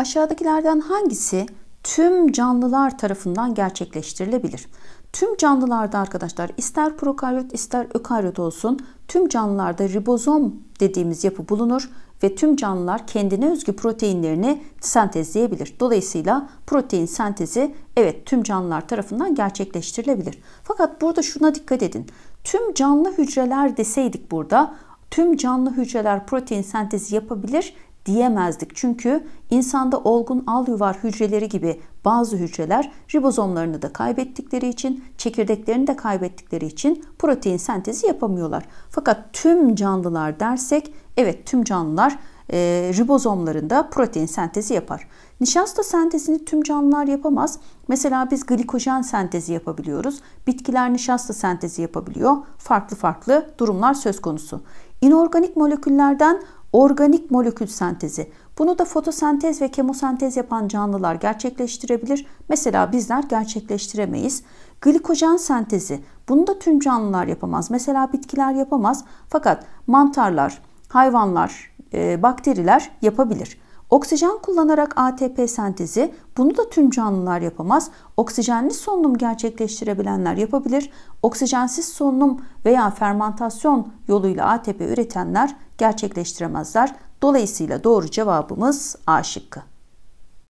Aşağıdakilerden hangisi tüm canlılar tarafından gerçekleştirilebilir? Tüm canlılarda arkadaşlar ister prokaryot ister ökaryot olsun tüm canlılarda ribozom dediğimiz yapı bulunur ve tüm canlılar kendine özgü proteinlerini sentezleyebilir. Dolayısıyla protein sentezi evet tüm canlılar tarafından gerçekleştirilebilir. Fakat burada şuna dikkat edin. Tüm canlı hücreler deseydik burada tüm canlı hücreler protein sentezi yapabilir diyemezdik. Çünkü insanda olgun al yuvar hücreleri gibi bazı hücreler ribozomlarını da kaybettikleri için, çekirdeklerini de kaybettikleri için protein sentezi yapamıyorlar. Fakat tüm canlılar dersek, evet tüm canlılar e, ribozomlarında protein sentezi yapar. Nişasta sentezini tüm canlılar yapamaz. Mesela biz glikojen sentezi yapabiliyoruz. Bitkiler nişasta sentezi yapabiliyor. Farklı farklı durumlar söz konusu. İnorganik moleküllerden organik molekül sentezi. Bunu da fotosentez ve kemosentez yapan canlılar gerçekleştirebilir. Mesela bizler gerçekleştiremeyiz. Glikojen sentezi. Bunu da tüm canlılar yapamaz. Mesela bitkiler yapamaz. Fakat mantarlar, hayvanlar, e, bakteriler yapabilir. Oksijen kullanarak ATP sentezi bunu da tüm canlılar yapamaz. Oksijenli solunum gerçekleştirebilenler yapabilir. Oksijensiz solunum veya fermantasyon yoluyla ATP üretenler gerçekleştiremezler. Dolayısıyla doğru cevabımız A şıkkı.